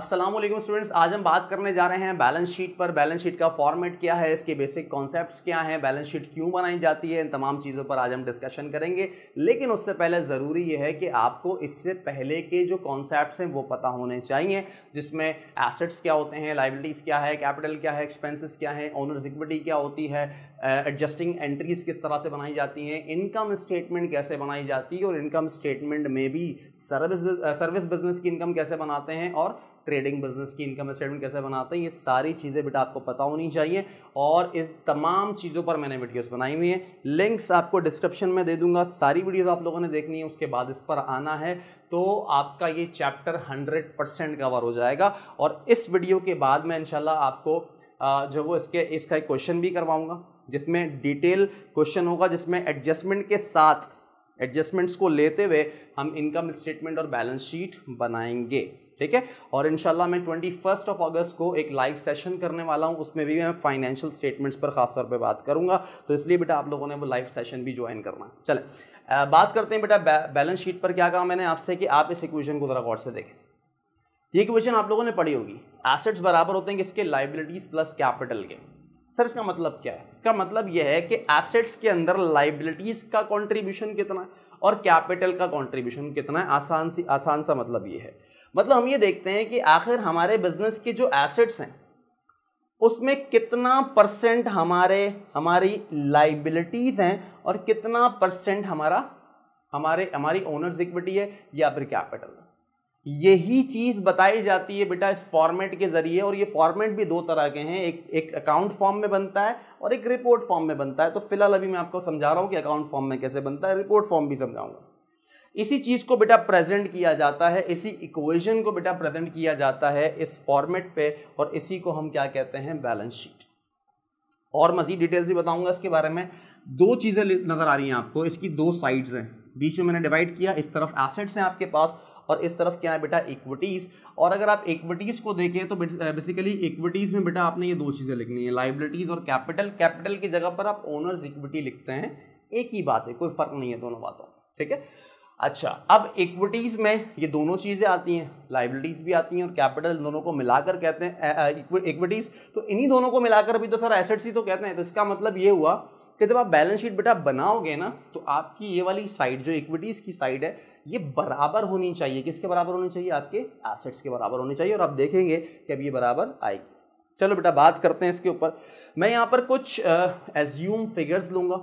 Aslam students आज हम बात करने जा रहे हैं बैलेंस शीट पर बैलेंस शीट का फॉर्मेट क्या है इसके बेसिक कॉन्सेप्ट्स क्या हैं बैलेंस शीट क्यों बनाई जाती है इन तमाम चीज़ों पर आज हम डिस्कशन करेंगे लेकिन उससे पहले ज़रूरी यह है कि आपको इससे पहले के जो कॉन्सेप्ट हैं वो पता होने चाहिए जिसमें एसेट्स क्या होते हैं लाइबिलिटीज़ क्या है कैपिटल क्या है एक्सपेंसिस क्या है ओनर्स इक्विटी क्या होती है एडजस्टिंग uh, एंट्रीज़ किस तरह से बनाई जाती हैं इनकम स्टेटमेंट कैसे बनाई जाती है और इनकम स्टेटमेंट में भी सर्विस सर्विस बिजनेस की इनकम कैसे बनाते हैं और ट्रेडिंग बिजनेस की इनकम स्टेटमेंट कैसे बनाते हैं ये सारी चीज़ें बेटा आपको पता होनी चाहिए और इस तमाम चीज़ों पर मैंने वीडियोस बनाई हुई हैं लिंक्स आपको डिस्क्रिप्शन में दे दूंगा सारी वीडियोस आप लोगों ने देखनी है उसके बाद इस पर आना है तो आपका ये चैप्टर हंड्रेड परसेंट कवर हो जाएगा और इस वीडियो के बाद मैं इनशाला आपको जो वो इसके इसका एक क्वेश्चन भी करवाऊँगा जिसमें डिटेल क्वेश्चन होगा जिसमें एडजस्टमेंट के साथ एडजस्टमेंट्स को लेते हुए हम इनकम स्टेटमेंट और बैलेंस शीट बनाएंगे ठीक है और इनशाला मैं ट्वेंटी फर्स्ट ऑफ अगस्त को एक लाइव सेशन करने वाला हूँ उसमें भी मैं फाइनेंशियल स्टेटमेंट्स पर खासतौर पर बात करूँगा तो इसलिए बेटा आप लोगों ने वो लाइव सेशन भी ज्वाइन करना चले बात करते हैं बेटा बैलेंस शीट पर क्या कहा मैंने आपसे कि आप इस इक्वेशन को ज़रा गौर से देखें ये इक्वेशन आप लोगों ने पढ़ी होगी एसेट्स बराबर होते हैं किसके लाइबिलिटीज़ प्लस कैपिटल के सर इसका मतलब क्या है इसका मतलब यह है कि एसेट्स के अंदर लाइबिलिटीज़ का कॉन्ट्रीब्यूशन कितना है और कैपिटल का कॉन्ट्रीब्यूशन कितना है आसान सी आसान सा मतलब ये है मतलब हम ये देखते हैं कि आखिर हमारे बिजनेस के जो एसेट्स हैं उसमें कितना परसेंट हमारे हमारी लाइबिलिटीज हैं और कितना परसेंट हमारा हमारे हमारी ओनर्स इक्विटी है या फिर कैपिटल यही चीज़ बताई जाती है बेटा इस फॉर्मेट के ज़रिए और ये फॉर्मेट भी दो तरह के हैं एक एक अकाउंट फॉर्म में बनता है और एक रिपोर्ट फॉर्म में बनता है तो फिलहाल अभी मैं आपको समझा रहा हूँ कि अकाउंट फॉर्म में कैसे बनता है रिपोर्ट फॉर्म भी समझाऊंगा इसी चीज़ को बेटा प्रेजेंट किया जाता है इसी इक्वेशन को बेटा प्रेजेंट किया जाता है इस फॉर्मेट पे और इसी को हम क्या कहते हैं बैलेंस शीट और मज़ीद डिटेल्स भी बताऊंगा इसके बारे में दो चीज़ें नज़र आ रही हैं आपको इसकी दो साइड्स हैं बीच में मैंने डिवाइड किया इस तरफ एसेट्स हैं आपके पास और इस तरफ क्या है बेटा इक्विटीज़ और अगर आप इक्विटीज़ को देखें तो बेसिकली इक्विटीज़ में बेटा आपने ये दो चीज़ें लिखनी है लाइबिलिटीज़ और कैपिटल कैपिटल की जगह पर आप ओनर्स इक्विटी लिखते हैं एक ही बात है कोई फ़र्क नहीं है दोनों बातों ठीक है अच्छा अब इक्विटीज में ये दोनों चीज़ें आती हैं लाइबिलिटीज भी आती हैं और कैपिटल दोनों को मिलाकर कहते हैं इक्विटीज तो इन्हीं दोनों को मिलाकर भी तो सर एसेट्स ही तो कहते हैं तो इसका मतलब ये हुआ कि जब आप बैलेंस शीट बेटा बनाओगे ना तो आपकी ये वाली साइड जो इक्विटीज की साइड है ये बराबर होनी चाहिए किसके बराबर होनी चाहिए आपके एसेट्स के बराबर होनी चाहिए और आप देखेंगे कि अब ये बराबर आएगी चलो बेटा बात करते हैं इसके ऊपर मैं यहाँ पर कुछ एज्यूम फिगर्स लूँगा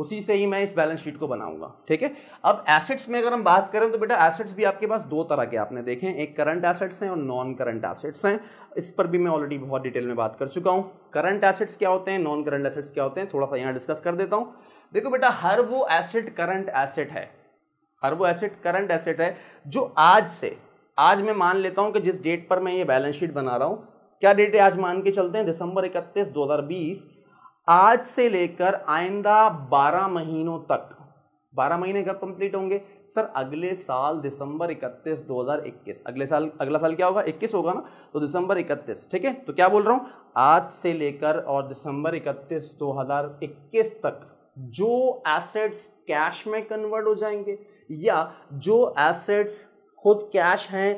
उसी से ही मैं इस बैलेंस शीट को बनाऊंगा ठीक है अब एसेट्स में अगर हम बात करें तो बेटा एसेट्स भी आपके पास दो तरह के आपने देखे एक करंट एसेट्स हैं और नॉन करंट एसेट्स हैं इस पर भी मैं ऑलरेडी बहुत डिटेल में बात कर चुका हूँ करंट एसेट्स क्या होते हैं नॉन करंट एसेट्स क्या होते हैं थोड़ा सा यहाँ डिस्कस कर देता हूँ देखो बेटा हर वो एसेट करंट एसेट है हर वो एसेट करंट एसेट है जो आज से आज मैं मान लेता हूँ कि जिस डेट पर मैं ये बैलेंस शीट बना रहा हूँ क्या डेट है आज मान के चलते हैं दिसंबर इकतीस दो आज से लेकर आइंदा 12 महीनों तक 12 महीने कब कंप्लीट होंगे सर अगले साल दिसंबर 31 2021 अगले साल अगला साल क्या होगा 21 होगा ना तो दिसंबर 31 ठीक है तो क्या बोल रहा हूँ आज से लेकर और दिसंबर 31 2021 तक जो एसेट्स कैश में कन्वर्ट हो जाएंगे या जो एसेट्स खुद कैश हैं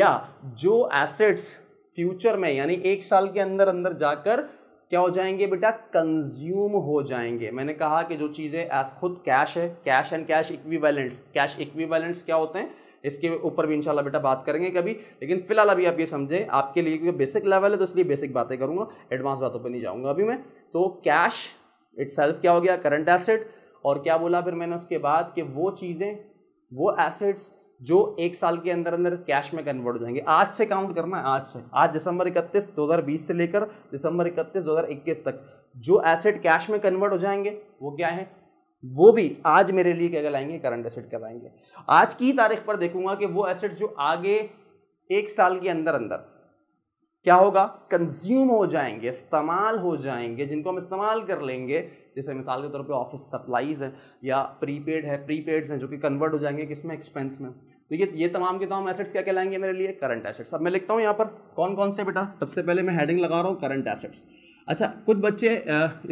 या जो एसेट्स फ्यूचर में यानी एक साल के अंदर अंदर जाकर क्या हो जाएंगे बेटा कंज्यूम हो जाएंगे मैंने कहा कि जो चीज़ें एज खुद कैश है cash and cash equivalents cash equivalents क्या होते हैं इसके ऊपर भी इंशाल्लाह बेटा बात करेंगे कभी लेकिन फिलहाल अभी आप ये समझें आपके लिए क्योंकि बेसिक लेवल है तो इसलिए बेसिक बातें करूंगा एडवांस बातों पर नहीं जाऊंगा अभी मैं तो कैश इट क्या हो गया करंट एसेट और क्या बोला फिर मैंने उसके बाद कि वो चीज़ें वो एसेट्स जो एक साल के अंदर अंदर कैश में कन्वर्ट हो जाएंगे आज से काउंट करना है आज से आज दिसंबर इकतीस बीस से लेकर दिसंबर इकतीस इक्कीस तक जो एसेट कैश में कन्वर्ट हो जाएंगे वो क्या है वो भी आज मेरे लिए क्या कहलाएंगे करंट एसेट कहलाएंगे आज की तारीख पर देखूंगा कि वो एसेट्स जो आगे एक साल के अंदर अंदर क्या होगा कंज्यूम हो जाएंगे इस्तेमाल हो जाएंगे जिनको हम इस्तेमाल कर लेंगे जैसे मिसाल के तौर पे ऑफिस सप्लाईज है या प्रीपेड है प्रीपेड्स हैं जो कि कन्वर्ट हो जाएंगे किसमें एक्सपेंस में तो ये ये तमाम के तमाम एसेट्स क्या कहलाएंगे मेरे लिए करंट एसेट्स अब मैं लिखता हूँ यहाँ पर कौन कौन से बेटा सबसे पहले मैं हेडिंग लगा रहा हूँ करंट एसेट्स अच्छा कुछ बच्चे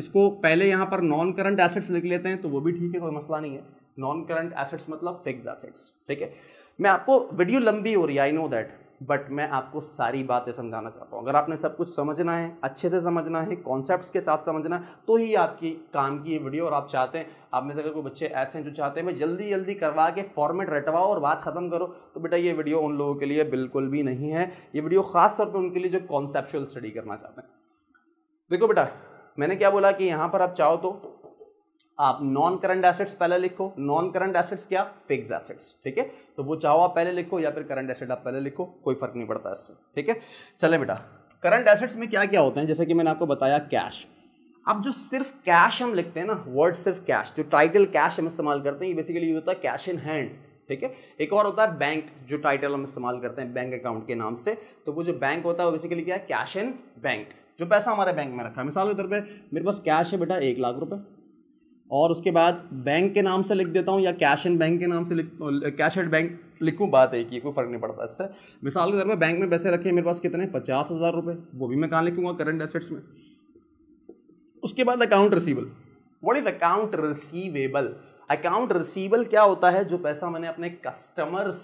इसको पहले यहाँ पर नॉन करंट एसेट्स लिख लेते हैं तो वो भी ठीक है कोई मसला नहीं है नॉन करंट एसेट्स मतलब फिक्स एसेट्स ठीक है मैं आपको वीडियो लंबी हो रही है आई नो दैट बट मैं आपको सारी बातें समझाना चाहता हूँ अगर आपने सब कुछ समझना है अच्छे से समझना है कॉन्सेप्ट्स के साथ समझना है तो ही आपकी काम की ये वीडियो और आप चाहते हैं आप में से अगर कोई बच्चे ऐसे हैं जो चाहते हैं मैं जल्दी जल्दी करवा के फॉर्मेट रटवाओ और बात ख़त्म करो तो बेटा ये वीडियो उन लोगों के लिए बिल्कुल भी नहीं है ये वीडियो खास तौर पर उनके लिए जो कॉन्सेप्चुअल स्टडी करना चाहते हैं देखो बेटा मैंने क्या बोला कि यहाँ पर आप चाहो तो आप नॉन करंट एसेट्स पहले लिखो नॉन करंट एसेट्स क्या फिक्स एसेट्स ठीक है तो वो चाहो आप पहले लिखो या फिर करंट एसेट आप पहले लिखो कोई फर्क नहीं पड़ता इससे ठीक है चले बेटा करंट एसेट्स में क्या क्या होते हैं जैसे कि मैंने आपको बताया कैश अब जो सिर्फ कैश हम लिखते हैं ना वर्ड सिर्फ कैश जो टाइटल कैश हम इस्तेमाल करते हैं ये बेसिकली यूज होता है कैश इन हैंड ठीक है एक और होता है बैंक जो टाइटल हम इस्तेमाल करते हैं बैंक अकाउंट के नाम से तो वो जो बैंक होता है वो बेसिकली क्या है कैश इन बैंक जो पैसा हमारे बैंक में रखा है मिसाल के तौर पर मेरे पास कैश है बेटा एक लाख रुपये और उसके बाद बैंक के नाम से लिख देता हूँ या कैश इन बैंक के नाम से लिख कैश एट बैंक लिखूँ बात एक ही कोई फ़र्क नहीं पड़ता इससे मिसाल के तौर पर बैंक में पैसे रखे मेरे पास कितने पचास हज़ार रुपये वो भी मैं कहाँ लिखूँगा करंट एसेट्स में उसके बाद account receivable what is account receivable account receivable क्या होता है जो पैसा मैंने अपने कस्टमर्स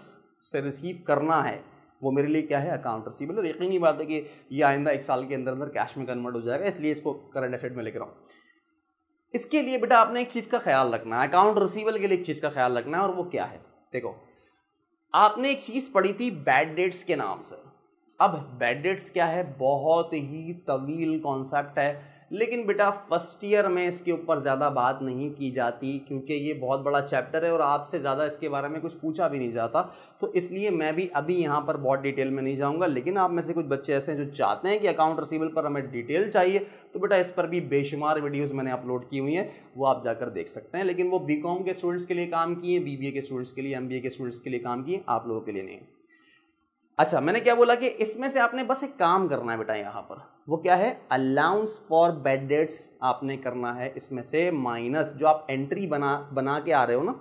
से रिसीव करना है वो मेरे लिए क्या है अकाउंट रिसीवल और यकीनी बात है कि ये आइंदा एक साल के अंदर अंदर कैश में कन्वर्ट हो जाएगा इसलिए इसको करंट एसेट में लिख रहा हूँ इसके लिए बेटा आपने एक चीज़ का ख्याल रखना है अकाउंट रिसीवल के लिए एक चीज़ का ख्याल रखना है और वो क्या है देखो आपने एक चीज़ पढ़ी थी बैड डेट्स के नाम से अब बैड डेट्स क्या है बहुत ही तवील कॉन्सेप्ट है लेकिन बेटा फर्स्ट ईयर में इसके ऊपर ज़्यादा बात नहीं की जाती क्योंकि ये बहुत बड़ा चैप्टर है और आपसे ज़्यादा इसके बारे में कुछ पूछा भी नहीं जाता तो इसलिए मैं भी अभी यहाँ पर बहुत डिटेल में नहीं जाऊँगा लेकिन आप में से कुछ बच्चे ऐसे हैं जो चाहते हैं कि अकाउंट रिसीवल पर हमें डिटेल चाहिए तो बेटा इस पर भी बेशुमार वीडियोज़ मैंने अपलोड की हुई हैं वो आप जाकर देख सकते हैं लेकिन वो बी के स्टूडेंट्स के लिए काम किए बी के स्टूडेंट्स के लिए एम के स्टूडेंट्स के लिए काम किए आप लोगों के लिए नहीं अच्छा मैंने क्या बोला कि इसमें से आपने बस एक काम करना है बेटा यहाँ पर वो क्या है अलाउंस फॉर बेड डेट्स आपने करना है इसमें से माइनस जो आप एंट्री बना बना के आ रहे हो ना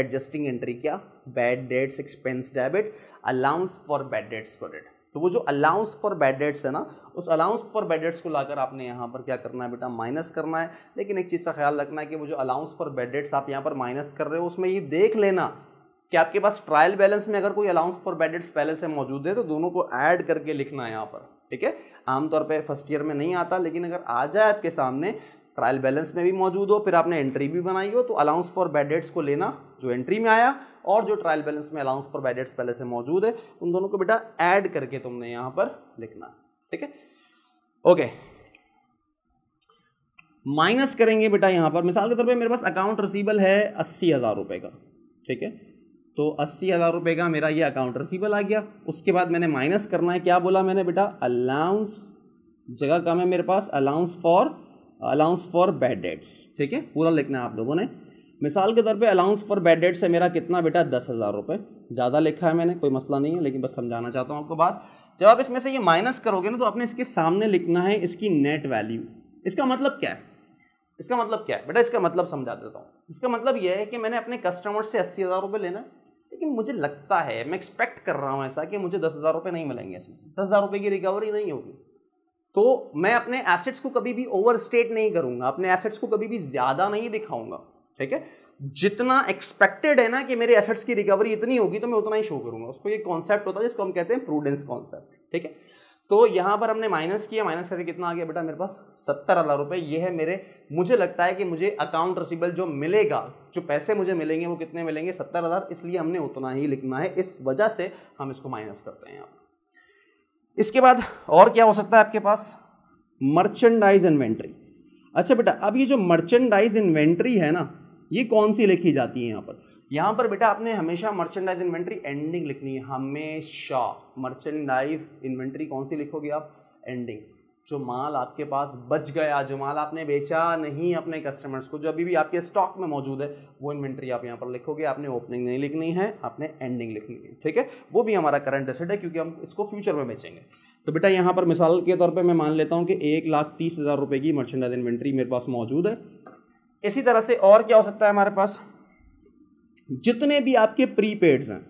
एडजस्टिंग एंट्री क्या bad debts expense debit allowance for bad debts credit तो वो जो अलाउंस फॉर बेड डेट्स है ना उस अलाउंस फॉर बेड डेट्स को लाकर आपने यहाँ पर क्या करना है बेटा माइनस करना है लेकिन एक चीज़ का ख्याल रखना है कि वो जो अलाउंस फॉर बेड डेट्स आप यहाँ पर माइनस कर रहे हो उसमें ये देख लेना कि आपके पास ट्रायल बैलेंस में अगर कोई अलाउंस फॉर बैडेट्स पहले से मौजूद है तो दोनों को ऐड करके लिखना है यहाँ पर ठीक है आमतौर पे फर्स्ट ईयर में नहीं आता लेकिन अगर आ जाए आपके सामने ट्रायल बैलेंस में भी मौजूद हो फिर आपने एंट्री भी बनाई हो तो अलाउंस फॉर बैडेट्स को लेना जो एंट्री में आया और जो ट्रायल बैलेंस में अलाउंस फॉर बैडेट्स पहले से मौजूद है उन दोनों को बेटा ऐड करके तुमने यहाँ पर लिखना ठीक है ओके माइनस करेंगे बेटा यहाँ पर मिसाल के तौर पे मेरे पास अकाउंट रिसीबल है अस्सी हज़ार रुपए का ठीक है तो अस्सी हज़ार रुपये का मेरा ये अकाउंट रिसीबल आ गया उसके बाद मैंने माइनस करना है क्या बोला मैंने बेटा अलाउंस जगह कम है मेरे पास allowance for allowance for bad debts ठीक है पूरा लिखना है आप लोगों ने मिसाल के तौर पे अलाउंस फॉर बैड डेट्स है मेरा कितना बेटा दस हज़ार रुपये ज़्यादा लिखा है मैंने कोई मसला नहीं है लेकिन बस समझाना चाहता हूँ आपको बात जब आप इसमें से ये माइनस करोगे ना तो आपने इसके सामने लिखना है इसकी नेट वैल्यू इसका मतलब क्या है इसका मतलब क्या है बेटा इसका मतलब समझा देता हूँ इसका मतलब यह है कि मैंने अपने कस्टमर से अस्सी हज़ार रुपये लेना है लेकिन मुझे लगता है मैं एक्सपेक्ट कर रहा हूँ ऐसा कि मुझे दस हज़ार रुपये नहीं मिलेंगे इसमें से दस हज़ार रुपये की रिकवरी नहीं होगी तो मैं अपने एसेट्स को कभी भी ओवर स्टेट नहीं करूँगा अपने एसेट्स को कभी भी ज़्यादा नहीं दिखाऊंगा ठीक है जितना एक्सपेक्टेड है ना कि मेरे एसेट्स की रिकवरी इतनी होगी तो मैं उतना ही शो करूंगा उसको ये कॉन्सेप्ट होता है जिसको हम कहते हैं प्रूडेंस कॉन्सेप्ट ठीक है तो यहाँ पर हमने माइनस किया माइनस करके कितना आ गया बेटा मेरे पास सत्तर हज़ार रुपये ये है मेरे मुझे लगता है कि मुझे अकाउंट रिसिबल जो मिलेगा जो पैसे मुझे मिलेंगे वो कितने मिलेंगे सत्तर हज़ार इसलिए हमने उतना ही लिखना है इस वजह से हम इसको माइनस करते हैं इसके बाद और क्या हो सकता है आपके पास मर्चेंडाइज इन्वेंट्री अच्छा बेटा अब ये जो मर्चेंडाइज इन्वेंट्री है ना ये कौन सी लिखी जाती है यहाँ पर यहाँ पर बेटा आपने हमेशा मर्चेंडाइज इन्वेंट्री एंडिंग लिखनी है हमेशा मर्चेंडाइज इन्वेंट्री कौन सी लिखोगे आप एंडिंग जो माल आपके पास बच गया जो माल आपने बेचा नहीं अपने कस्टमर्स को जो अभी भी आपके स्टॉक में मौजूद है वो इन्वेंट्री आप यहाँ पर लिखोगे आपने ओपनिंग नहीं लिखनी है आपने एंडिंग लिखनी है ठीक है वो भी हमारा करंट एसेट है क्योंकि हम इसको फ्यूचर में बेचेंगे तो बेटा यहाँ पर मिसाल के तौर पर मैं मान लेता हूँ कि एक लाख तीस हज़ार रुपये की मर्चेंडाइज इन्वेंट्री मेरे पास मौजूद है इसी तरह से और क्या हो सकता है हमारे पास जितने भी आपके प्रीपेड्स हैं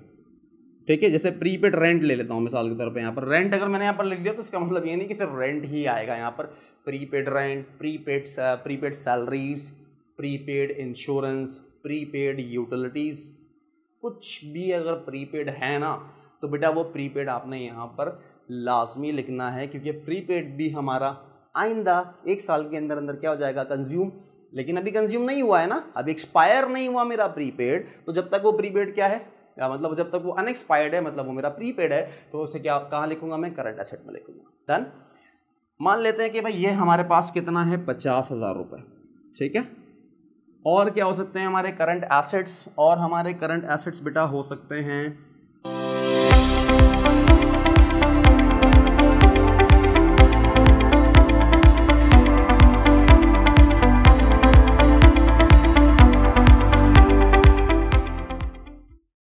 ठीक है जैसे प्रीपेड रेंट ले लेता हूँ मिसाल के तौर पे यहाँ पर रेंट अगर मैंने यहाँ पर लिख दिया तो इसका मतलब ये नहीं कि सिर्फ रेंट ही आएगा यहाँ पर prepaid rent prepaid prepaid salaries prepaid insurance prepaid utilities कुछ भी अगर प्रीपेड है ना तो बेटा वो प्रीपेड आपने यहाँ पर लाजमी लिखना है क्योंकि प्रीपेड भी हमारा आइंदा एक साल के अंदर अंदर क्या हो जाएगा कंज्यूम लेकिन अभी कंज्यूम नहीं हुआ है ना अभी एक्सपायर नहीं हुआ मेरा प्रीपेड तो जब तक वो प्रीपेड क्या है या मतलब जब तक वो अनएक्सपायर्ड है मतलब वो मेरा प्रीपेड है तो उसे क्या कहाँ लिखूंगा मैं करंट एसेट में लिखूंगा डन मान लेते हैं कि भाई ये हमारे पास कितना है पचास हज़ार रुपये ठीक है और क्या हो सकते हैं हमारे करंट एसेट्स और हमारे करंट एसेट्स बेटा हो सकते हैं